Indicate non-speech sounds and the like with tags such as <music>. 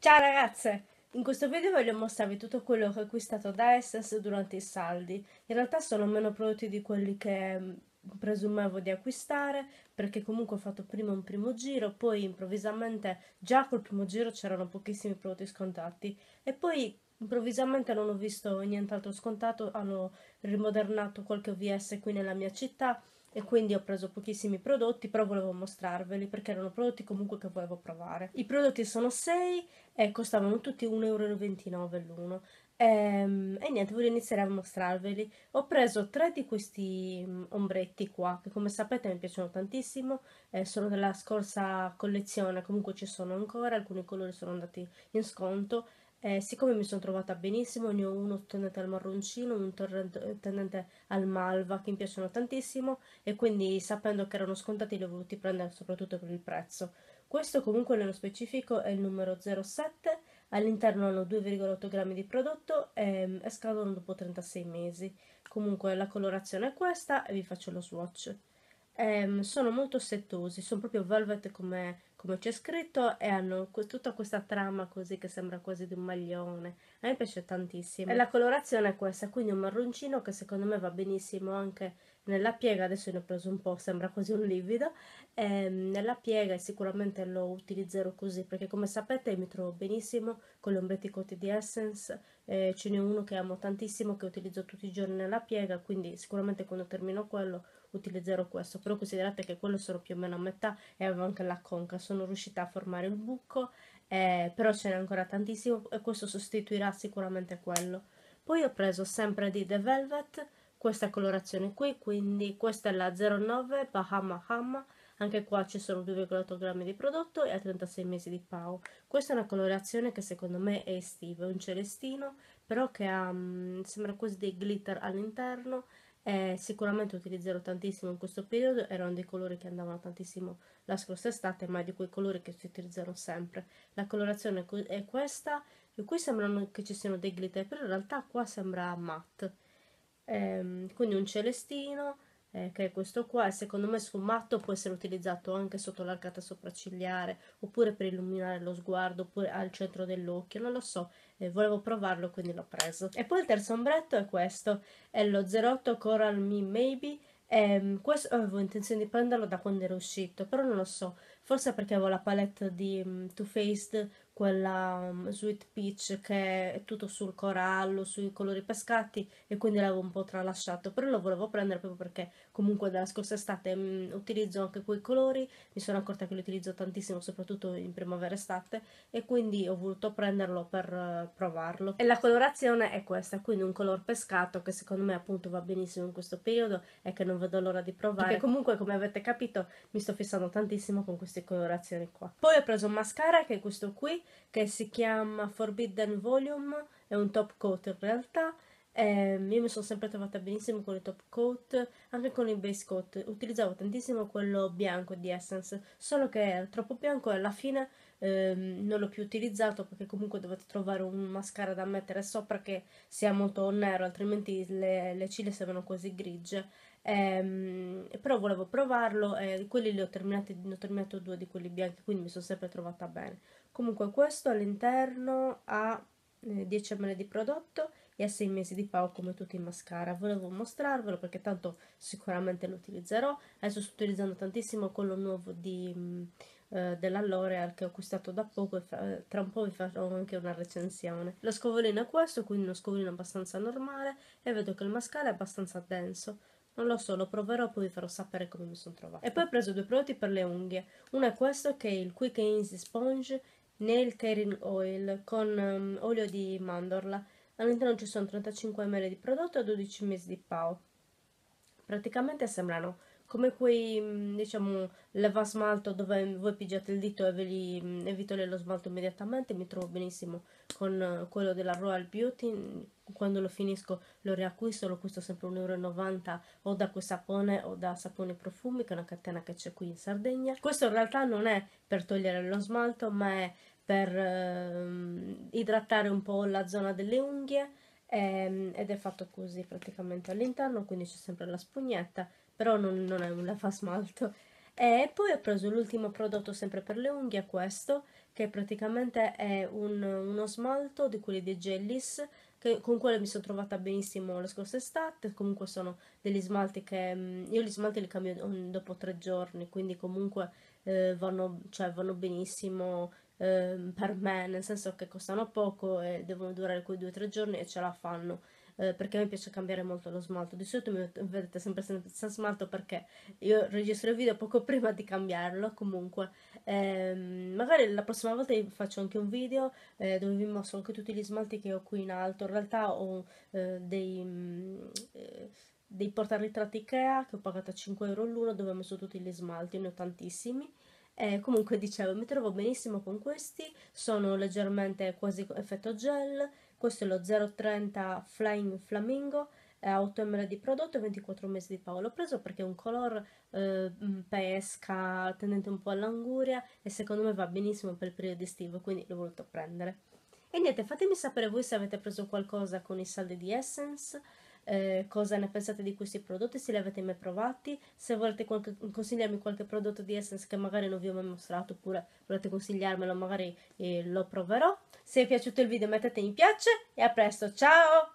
Ciao ragazze! In questo video voglio mostrarvi tutto quello che ho acquistato da Essence durante i saldi. In realtà sono meno prodotti di quelli che mm, presumevo di acquistare perché comunque ho fatto prima un primo giro poi improvvisamente già col primo giro c'erano pochissimi prodotti scontati e poi improvvisamente non ho visto nient'altro scontato hanno rimodernato qualche VS qui nella mia città e quindi ho preso pochissimi prodotti, però volevo mostrarveli perché erano prodotti comunque che volevo provare. I prodotti sono 6 e costavano tutti 1,29€ l'uno. E, ehm, e, niente, voglio iniziare a mostrarveli. Ho preso tre di questi mm, ombretti qua, che come sapete mi piacciono tantissimo, eh, sono della scorsa collezione, comunque ci sono ancora, alcuni colori sono andati in sconto eh, siccome mi sono trovata benissimo, ne ho uno tendente al marroncino, un eh, tendente al malva che mi piacciono tantissimo e quindi sapendo che erano scontati li ho voluti prendere soprattutto per il prezzo. Questo comunque nello specifico è il numero 07, all'interno hanno 2,8 grammi di prodotto e, ehm, e scadono dopo 36 mesi. Comunque la colorazione è questa e vi faccio lo swatch. Eh, sono molto settosi, sono proprio velvet come come c'è scritto e hanno tutta questa trama così che sembra quasi di un maglione. A me piace tantissimo. E la colorazione è questa, quindi un marroncino che secondo me va benissimo anche nella piega, adesso ne ho preso un po', sembra quasi un livido, ehm, nella piega sicuramente lo utilizzerò così perché come sapete mi trovo benissimo con gli ombretti cotti di Essence, eh, ce n'è uno che amo tantissimo che utilizzo tutti i giorni nella piega, quindi sicuramente quando termino quello utilizzerò questo però considerate che quello sono più o meno a metà e avevo anche la conca sono riuscita a formare il buco eh, però ce n'è ancora tantissimo e questo sostituirà sicuramente quello poi ho preso sempre di The Velvet questa colorazione qui quindi questa è la 09 Bahama Hama anche qua ci sono 2,8 grammi di prodotto e a 36 mesi di PAO questa è una colorazione che secondo me è estiva è un celestino però che ha, mm, sembra quasi dei glitter all'interno eh, sicuramente utilizzerò tantissimo in questo periodo, erano dei colori che andavano tantissimo la scorsa estate, ma è di quei colori che si utilizzano sempre. La colorazione è questa, e qui sembrano che ci siano dei glitter, però in realtà qua sembra matte, ehm, quindi un celestino, eh, che è questo qua, e secondo me sfumato può essere utilizzato anche sotto l'arcata sopraccigliare, oppure per illuminare lo sguardo, oppure al centro dell'occhio, non lo so, eh, volevo provarlo quindi l'ho preso. E poi il terzo ombretto è questo, è lo 08 Coral Me Maybe, ehm, questo avevo intenzione di prenderlo da quando era uscito, però non lo so, forse perché avevo la palette di um, Too Faced quella um, Sweet Peach che è tutto sul corallo, sui colori pescati e quindi l'avevo un po' tralasciato, però lo volevo prendere proprio perché comunque dalla scorsa estate mh, mm, utilizzo anche quei colori, mi sono accorta che li utilizzo tantissimo soprattutto in primavera estate e quindi ho voluto prenderlo per uh, provarlo. E la colorazione è questa, quindi un color pescato che secondo me appunto va benissimo in questo periodo e che non vedo l'ora di provare, E comunque come avete capito mi sto fissando tantissimo con queste colorazioni qua. Poi ho preso un mascara che è questo qui che si chiama Forbidden Volume, è un top coat in realtà, eh, io mi sono sempre trovata benissimo con i top coat, anche con i base coat, utilizzavo tantissimo quello bianco di Essence, solo che era troppo bianco e alla fine ehm, non l'ho più utilizzato perché comunque dovete trovare un mascara da mettere sopra che sia molto nero, altrimenti le, le ciglia sembrano quasi grigie. Ehm, però volevo provarlo e quelli li ho terminati, ne ho terminato due di quelli bianchi, quindi mi sono sempre trovata bene. Comunque questo all'interno ha 10 eh, ml di prodotto e a 6 mesi di PAO come tutti i mascara volevo mostrarvelo perché tanto sicuramente lo utilizzerò adesso sto utilizzando tantissimo quello nuovo di mm, eh, L'Oreal che ho acquistato da poco e fa- tra un po' vi farò anche una recensione. Lo scovolino è questo, quindi uno scovolino abbastanza normale e vedo che il mascara è abbastanza denso. Non lo so, lo proverò poi vi farò sapere come mi sono trovata. E poi ho preso due prodotti per le unghie. Uno è questo che è il Quick Easy Sponge Nail Caring Oil con um, olio di mandorla. All'interno ci sono 35 ml di prodotto e 12 ml di PAO. Praticamente sembrano come quei, mm, diciamo, leva smalto dove voi pigiate il dito e ve li mm, e vi toglie lo smalto immediatamente, mi trovo benissimo con eh, quello della Royal Beauty, quando lo finisco lo riacquisto, lo acquisto sempre 1,90€ o da quel sapone o da sapone Profumi, che è una catena che c'è qui in Sardegna. Questo in realtà non è per togliere lo smalto, ma è per ehm, idratare un po' la zona delle unghie, ehm, ed è fatto così praticamente all'interno, quindi c'è sempre la spugnetta però non, non è un fa smalto. E poi ho preso l'ultimo prodotto sempre per le unghie, questo, che praticamente è un, uno smalto di quelli di Gellis, che, con quello mi sono trovata benissimo la scorsa estate, comunque sono degli smalti che... Mm, io gli smalti li cambio mm, dopo tre giorni, quindi comunque eh, vanno, cioè, vanno benissimo, ehm, per me, nel senso che costano poco e devono durare quei due o tre giorni e ce la fanno. Eh, perché a me piace cambiare molto lo smalto. Di solito mi vedete sempre senza smalto perché io registro il video poco <laughs> prima di cambiarlo. Comunque, ehm, magari la prossima volta vi faccio anche un video eh, dove vi mostro anche tutti gli smalti che ho qui in alto. In realtà ho eh, dei. Mh, mm, eh, dei portaritratti Ikea che ho pagato a 5 euro l'uno dove ho messo tutti gli smalti, ne ho tantissimi eh, comunque dicevo mi trovo benissimo con questi sono leggermente quasi effetto gel questo è lo 030 Flying Flamingo, a 8 ml di prodotto e 24 mesi di Paolo. L'ho preso perché è un color eh, mm, pesca, tendente un po' all'anguria e secondo me va benissimo per il periodo estivo, quindi l'ho voluto prendere. E niente, fatemi sapere voi se avete preso qualcosa con i saldi di Essence eh, cosa ne pensate di questi prodotti, se li avete mai provati, se volete qualche, consigliarmi qualche prodotto di Essence che magari non vi ho mai mostrato oppure volete consigliarmelo magari eh, lo proverò. Se vi è piaciuto il video mettete mi piace e a presto, ciao!